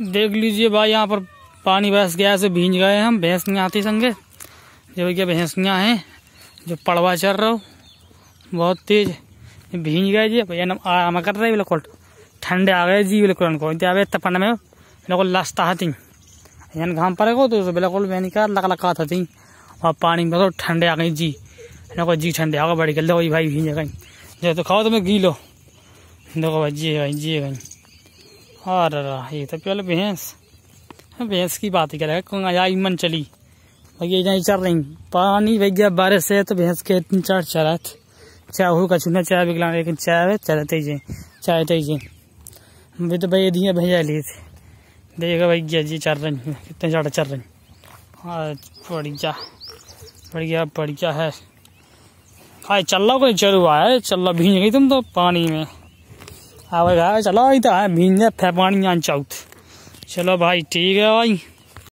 देख लीजिए भाई यहाँ पर पानी बस गया से भींज गए हम भैंस नहीं आती संगे जो क्या भैंसियाँ हैं जो पड़वा चल रहा हो बहुत तेज भींज गए जी भैया आराम कर रहे बिल्कुल ठंडे आ गए जी बिल्कुल उनको आवे तपन में बिल्कुल लसता थी यान घाम पर गो तो बिल्कुल मैंने कहा लग लगा था थी और पानी में तो ठंडे आ गई जी देखो जी ठंडे आ गए बड़ी गलत गल भाई भींज गई जो तो खाओ तो मैं लो देखो भाई जी भाई जी भाई अरे ये तो पहले भैंस भैंस की बात ही करेगा आई मन चली भैया यहाँ चल रही पानी भैया बारिश है तो भैंस के चार चरत चाहे हो का छूना चाय बिकला लेकिन चाय चल तेजे चाय तेजे तो तो भाई तो भैया दिए भैया लिए थे देखा भैया जी चल रही कितने ज़्यादा चल रही बढ़िया बढ़िया बढ़िया है हाई चल रहा कोई चलो आया चल रहा भीज गई तुम तो पानी में हाँ भाई चलो इधर है भींगे फेबानियान चौथ चलो भाई ठीक है भाई